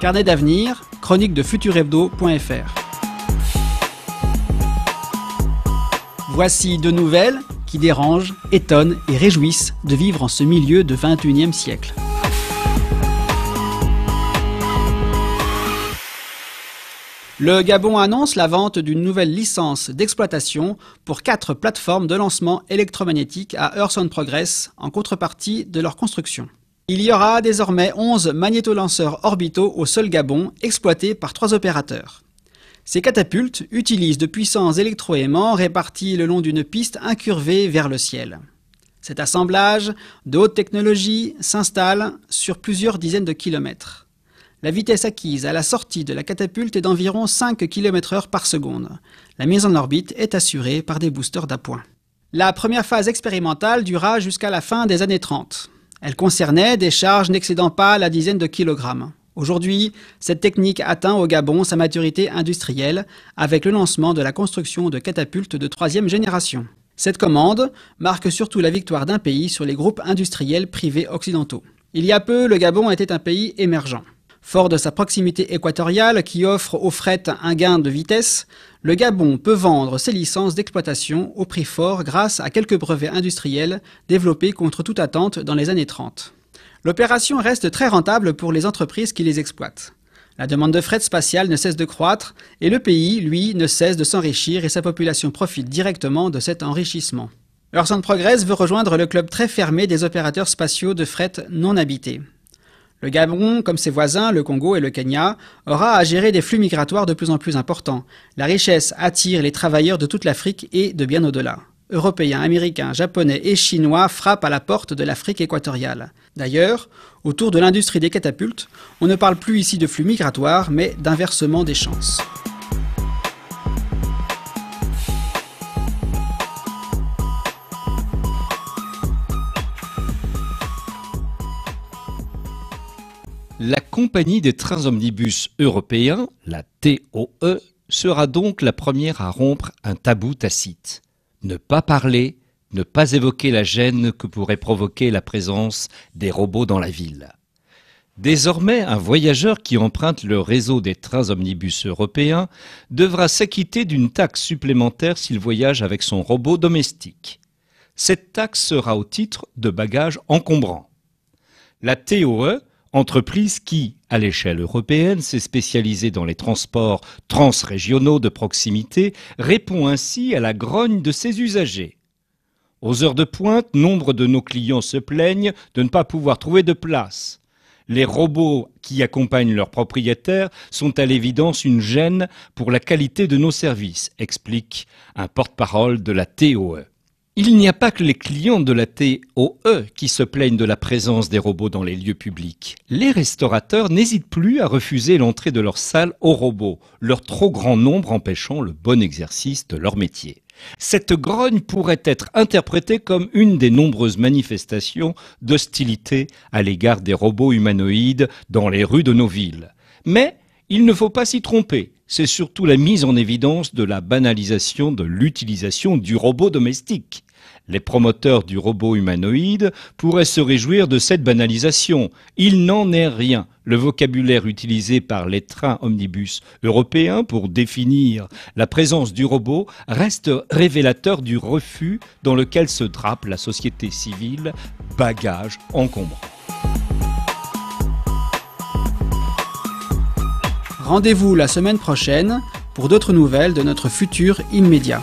Carnet d'avenir, chronique de futurhebdo.fr. Voici deux nouvelles qui dérangent, étonnent et réjouissent de vivre en ce milieu de 21e siècle. Le Gabon annonce la vente d'une nouvelle licence d'exploitation pour quatre plateformes de lancement électromagnétique à Earth Progress en contrepartie de leur construction. Il y aura désormais 11 magnétolanceurs orbitaux au sol Gabon, exploités par trois opérateurs. Ces catapultes utilisent de puissants électroaimants répartis le long d'une piste incurvée vers le ciel. Cet assemblage de haute technologie s'installe sur plusieurs dizaines de kilomètres. La vitesse acquise à la sortie de la catapulte est d'environ 5 km h par seconde. La mise en orbite est assurée par des boosters d'appoint. La première phase expérimentale dura jusqu'à la fin des années 30. Elle concernait des charges n'excédant pas la dizaine de kilogrammes. Aujourd'hui, cette technique atteint au Gabon sa maturité industrielle avec le lancement de la construction de catapultes de troisième génération. Cette commande marque surtout la victoire d'un pays sur les groupes industriels privés occidentaux. Il y a peu, le Gabon était un pays émergent. Fort de sa proximité équatoriale qui offre aux frettes un gain de vitesse, le Gabon peut vendre ses licences d'exploitation au prix fort grâce à quelques brevets industriels développés contre toute attente dans les années 30. L'opération reste très rentable pour les entreprises qui les exploitent. La demande de fret spatial ne cesse de croître et le pays, lui, ne cesse de s'enrichir et sa population profite directement de cet enrichissement. Ursan Progress veut rejoindre le club très fermé des opérateurs spatiaux de fret non habités. Le Gabon, comme ses voisins, le Congo et le Kenya, aura à gérer des flux migratoires de plus en plus importants. La richesse attire les travailleurs de toute l'Afrique et de bien au-delà. Européens, Américains, Japonais et Chinois frappent à la porte de l'Afrique équatoriale. D'ailleurs, autour de l'industrie des catapultes, on ne parle plus ici de flux migratoires, mais d'inversement des chances. La compagnie des trains omnibus européens, la TOE, sera donc la première à rompre un tabou tacite. Ne pas parler, ne pas évoquer la gêne que pourrait provoquer la présence des robots dans la ville. Désormais, un voyageur qui emprunte le réseau des trains omnibus européens devra s'acquitter d'une taxe supplémentaire s'il voyage avec son robot domestique. Cette taxe sera au titre de bagages encombrants. La TOE entreprise qui, à l'échelle européenne, s'est spécialisée dans les transports transrégionaux de proximité, répond ainsi à la grogne de ses usagers. Aux heures de pointe, nombre de nos clients se plaignent de ne pas pouvoir trouver de place. Les robots qui accompagnent leurs propriétaires sont à l'évidence une gêne pour la qualité de nos services, explique un porte-parole de la TOE. Il n'y a pas que les clients de la TOE qui se plaignent de la présence des robots dans les lieux publics. Les restaurateurs n'hésitent plus à refuser l'entrée de leur salle aux robots, leur trop grand nombre empêchant le bon exercice de leur métier. Cette grogne pourrait être interprétée comme une des nombreuses manifestations d'hostilité à l'égard des robots humanoïdes dans les rues de nos villes. Mais il ne faut pas s'y tromper c'est surtout la mise en évidence de la banalisation de l'utilisation du robot domestique. Les promoteurs du robot humanoïde pourraient se réjouir de cette banalisation. Il n'en est rien. Le vocabulaire utilisé par les trains omnibus européens pour définir la présence du robot reste révélateur du refus dans lequel se drape la société civile, bagage encombrant. Rendez-vous la semaine prochaine pour d'autres nouvelles de notre futur immédiat.